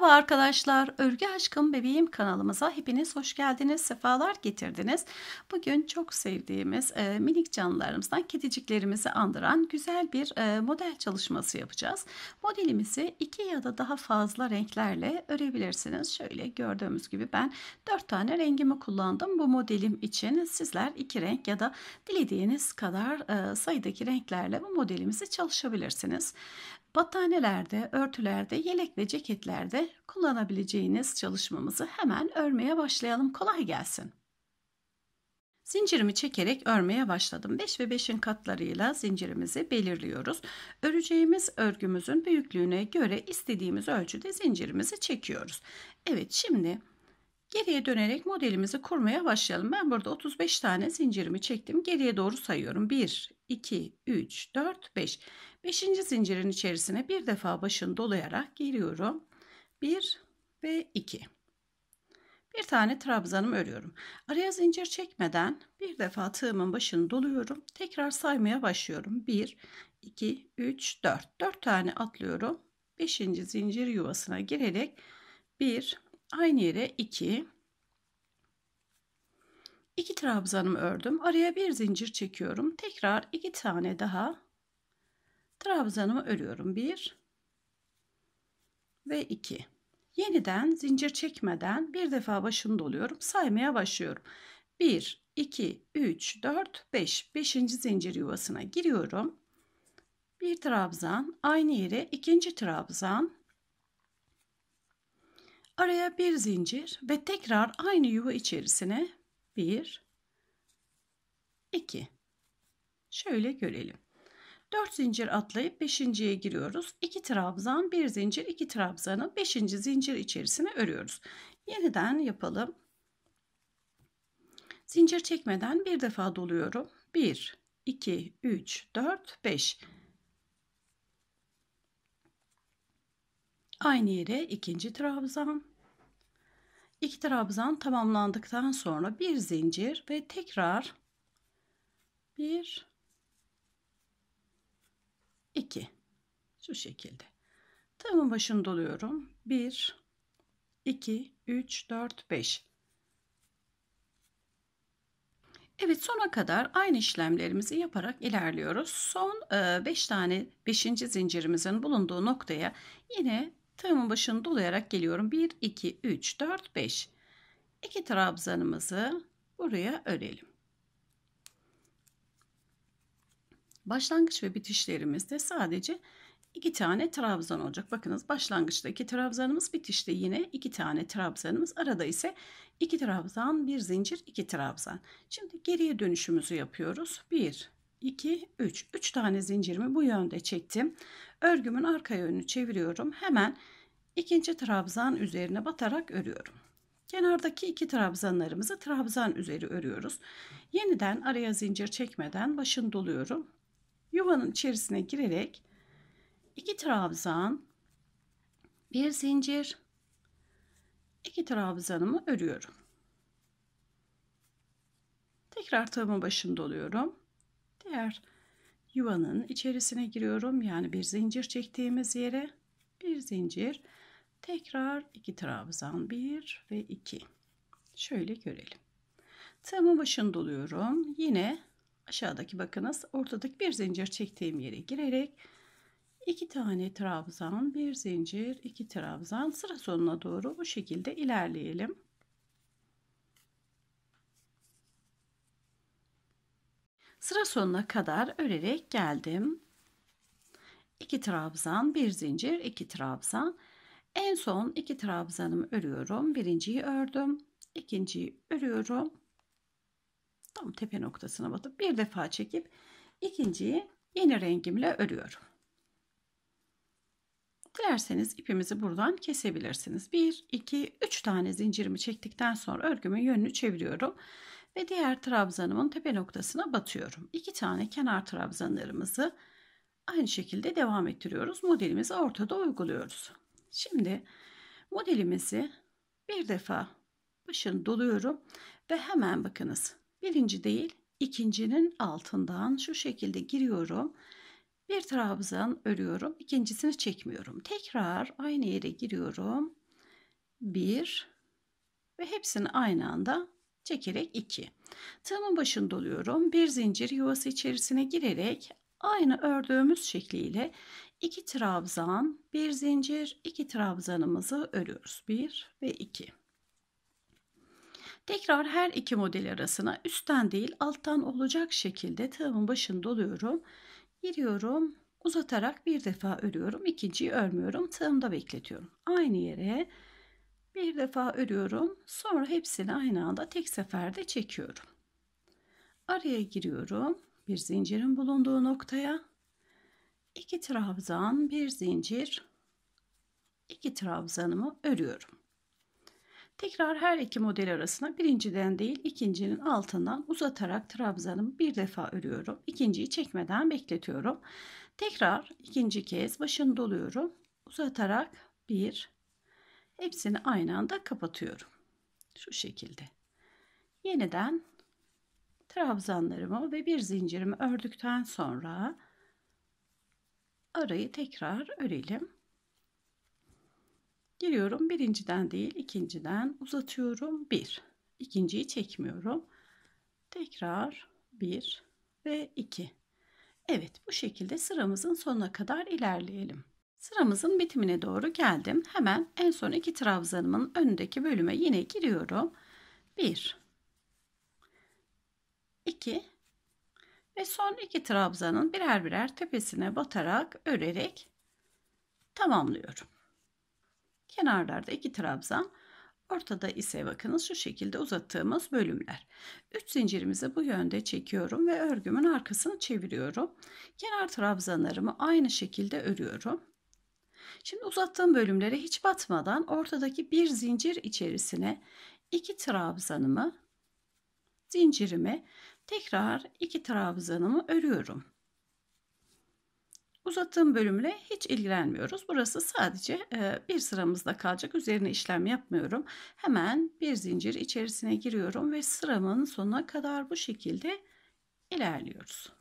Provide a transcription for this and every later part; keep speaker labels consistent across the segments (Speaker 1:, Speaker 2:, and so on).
Speaker 1: Merhaba arkadaşlar, Örgü Aşkım Bebeğim kanalımıza hepiniz hoş geldiniz, sefalar getirdiniz. Bugün çok sevdiğimiz e, minik canlılarımızdan kediciklerimizi andıran güzel bir e, model çalışması yapacağız. Modelimizi iki ya da daha fazla renklerle örebilirsiniz. Şöyle gördüğümüz gibi ben dört tane rengimi kullandım bu modelim için. Sizler iki renk ya da dilediğiniz kadar e, sayıdaki renklerle bu modelimizi çalışabilirsiniz. Battanelerde, örtülerde, yelek ve ceketlerde kullanabileceğiniz çalışmamızı hemen örmeye başlayalım. Kolay gelsin. Zincirimi çekerek örmeye başladım. 5 ve 5'in katlarıyla zincirimizi belirliyoruz. Öreceğimiz örgümüzün büyüklüğüne göre istediğimiz ölçüde zincirimizi çekiyoruz. Evet şimdi geriye dönerek modelimizi kurmaya başlayalım. Ben burada 35 tane zincirimi çektim. Geriye doğru sayıyorum. 1, 2, 3, 4, 5. 5. zincirin içerisine bir defa başını dolayarak giriyorum. 1 ve 2. Bir tane trabzanım örüyorum. Araya zincir çekmeden bir defa tığımın başını doluyorum. Tekrar saymaya başlıyorum. 1, 2, 3, 4. 4 tane atlıyorum. 5. zincir yuvasına girerek 1, aynı yere 2, 2 trabzanımı ördüm. Araya bir zincir çekiyorum. Tekrar 2 tane daha trabzanımı örüyorum. 1, ve 2. Yeniden zincir çekmeden bir defa başını doluyorum. Saymaya başlıyorum. 1, 2, 3, 4, 5. 5. zincir yuvasına giriyorum. Bir trabzan aynı yere ikinci trabzan araya bir zincir ve tekrar aynı yuva içerisine 1 2 şöyle görelim. 4 zincir atlayıp 5.ye giriyoruz. 2 trabzan, 1 zincir, 2 trabzanı 5. zincir içerisine örüyoruz. Yeniden yapalım. Zincir çekmeden bir defa doluyorum. 1 2 3 4 5 Aynı yere ikinci trabzan. İki trabzan tamamlandıktan sonra bir zincir ve tekrar bir 2. Şu şekilde. Tığımın başını doluyorum. 1, 2, 3, 4, 5. Evet sona kadar aynı işlemlerimizi yaparak ilerliyoruz. Son 5 e, beş tane 5. zincirimizin bulunduğu noktaya yine tığımın başını dolayarak geliyorum. 1, 2, 3, 4, 5. 2 trabzanımızı buraya örelim. Başlangıç ve bitişlerimizde sadece iki tane trabzan olacak. Bakınız başlangıçta iki trabzanımız, bitişte yine iki tane trabzanımız. Arada ise iki trabzan, bir zincir, iki trabzan. Şimdi geriye dönüşümüzü yapıyoruz. Bir, 2, 3. 3 tane zincirimi bu yönde çektim. Örgümün arka yönünü çeviriyorum. Hemen ikinci trabzan üzerine batarak örüyorum. Kenardaki iki trabzanlarımızı trabzan üzeri örüyoruz. Yeniden araya zincir çekmeden başını doluyorum yuvanın içerisine girerek iki trabzan, bir zincir, iki trabzanımı örüyorum. Tekrar tığımın başında oluyorum. Diğer yuvanın içerisine giriyorum. Yani bir zincir çektiğimiz yere bir zincir, tekrar iki trabzan, bir ve iki. Şöyle görelim. Tığımın başını doluyorum. Yine aşağıdaki bakınız ortadaki bir zincir çektiğim yere girerek iki tane trabzan bir zincir iki trabzan sıra sonuna doğru bu şekilde ilerleyelim sıra sonuna kadar örerek geldim 2 trabzan, bir zincir, iki trabzan. En son iki trabzanımı örüyorum. Birinciyi ördüm. ikinciyi örüyorum tam tepe noktasına batıp bir defa çekip ikinciyi yeni rengimle örüyorum. Dilerseniz ipimizi buradan kesebilirsiniz. 1, 2, 3 tane zincirimi çektikten sonra örgümün yönünü çeviriyorum. Ve diğer trabzanımın tepe noktasına batıyorum. 2 tane kenar trabzanlarımızı aynı şekilde devam ettiriyoruz. Modelimizi ortada uyguluyoruz. Şimdi modelimizi bir defa başını doluyorum ve hemen bakınız Birinci değil ikincinin altından şu şekilde giriyorum. Bir trabzan örüyorum. ikincisini çekmiyorum. Tekrar aynı yere giriyorum. Bir ve hepsini aynı anda çekerek iki. Tığımın başını doluyorum. Bir zincir yuvası içerisine girerek aynı ördüğümüz şekliyle iki trabzan, bir zincir, iki trabzanımızı örüyoruz. Bir ve iki. Tekrar her iki model arasına üstten değil alttan olacak şekilde tığımın başını doluyorum. Giriyorum. Uzatarak bir defa örüyorum. ikinciyi örmüyorum. Tığımda bekletiyorum. Aynı yere bir defa örüyorum. Sonra hepsini aynı anda tek seferde çekiyorum. Araya giriyorum. Bir zincirin bulunduğu noktaya. iki trabzan, bir zincir, iki trabzanımı örüyorum. Tekrar her iki model arasına birinciden değil ikincinin altından uzatarak trabzanımı bir defa örüyorum. İkinciyi çekmeden bekletiyorum. Tekrar ikinci kez başını doluyorum. Uzatarak bir hepsini aynı anda kapatıyorum. Şu şekilde. Yeniden trabzanlarımı ve bir zincirimi ördükten sonra arayı tekrar örelim. Giriyorum birinciden değil ikinciden uzatıyorum. Bir. ikinciyi çekmiyorum. Tekrar bir ve iki. Evet bu şekilde sıramızın sonuna kadar ilerleyelim. Sıramızın bitimine doğru geldim. Hemen en son iki trabzanımın önündeki bölüme yine giriyorum. bir 2 ve son iki trabzanın birer birer tepesine batarak örerek tamamlıyorum. Kenarlarda iki trabzan. Ortada ise bakınız şu şekilde uzattığımız bölümler. 3 zincirimizi bu yönde çekiyorum ve örgümün arkasını çeviriyorum. Kenar trabzanlarımı aynı şekilde örüyorum. Şimdi uzattığım bölümlere hiç batmadan ortadaki bir zincir içerisine iki trabzanımı zincirimi tekrar iki trabzanımı örüyorum. Uzattığım bölümle hiç ilgilenmiyoruz. Burası sadece e, bir sıramızda kalacak. Üzerine işlem yapmıyorum. Hemen bir zincir içerisine giriyorum ve sıramın sonuna kadar bu şekilde ilerliyoruz.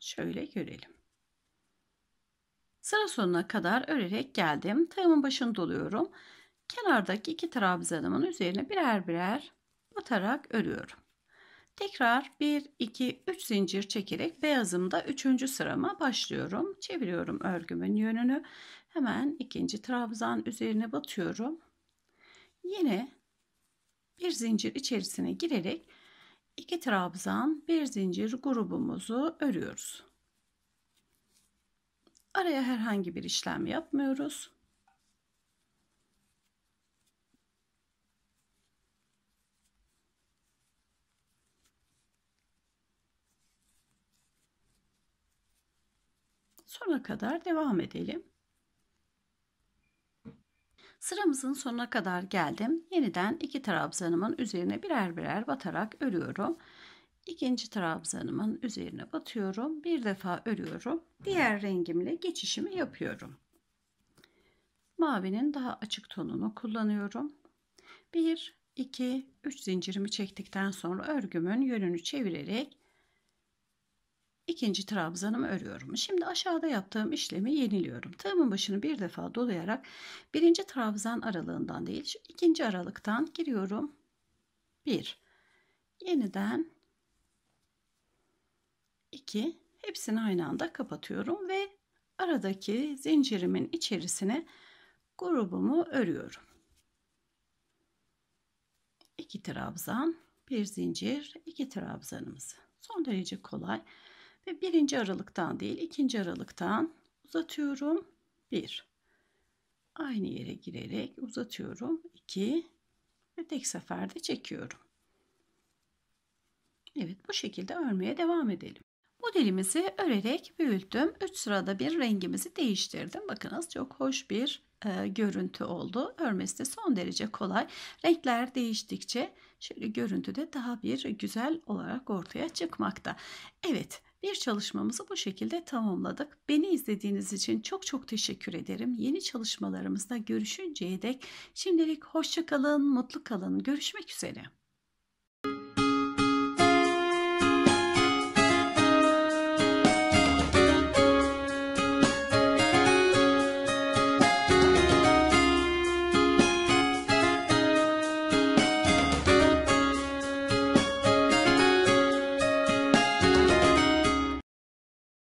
Speaker 1: Şöyle görelim. Sıra sonuna kadar örerek geldim. Tığımın başını doluyorum. Kenardaki iki trabzanımın üzerine birer birer batarak örüyorum. Tekrar 1, 2, 3 zincir çekerek beyazımda 3. sırama başlıyorum. Çeviriyorum örgümün yönünü. Hemen ikinci trabzan üzerine batıyorum. Yine bir zincir içerisine girerek iki trabzan bir zincir grubumuzu örüyoruz. Araya herhangi bir işlem yapmıyoruz. Sonuna kadar devam edelim. Sıramızın sonuna kadar geldim. Yeniden iki trabzanımın üzerine birer birer batarak örüyorum. İkinci trabzanımın üzerine batıyorum. Bir defa örüyorum. Diğer rengimle geçişimi yapıyorum. Mavinin daha açık tonunu kullanıyorum. 1, 2, 3 zincirimi çektikten sonra örgümün yönünü çevirerek ikinci trabzanımı örüyorum. Şimdi aşağıda yaptığım işlemi yeniliyorum. Tığımın başını bir defa dolayarak birinci trabzan aralığından değil şu ikinci aralıktan giriyorum. Bir. Yeniden iki. Hepsini aynı anda kapatıyorum ve aradaki zincirimin içerisine grubumu örüyorum. 2 trabzan, bir zincir, iki trabzanımız. Son derece kolay. Ve birinci aralıktan değil ikinci aralıktan uzatıyorum. 1. Aynı yere girerek uzatıyorum. 2. Ve tek seferde çekiyorum. Evet bu şekilde örmeye devam edelim. Modelimizi örerek büyüttüm. 3 sırada bir rengimizi değiştirdim. Bakınız çok hoş bir e, görüntü oldu. Örmesi de son derece kolay. Renkler değiştikçe şöyle görüntüde daha bir güzel olarak ortaya çıkmakta. Evet bir çalışmamızı bu şekilde tamamladık. Beni izlediğiniz için çok çok teşekkür ederim. Yeni çalışmalarımızda görüşünceye dek şimdilik hoşça kalın, mutlu kalın. Görüşmek üzere.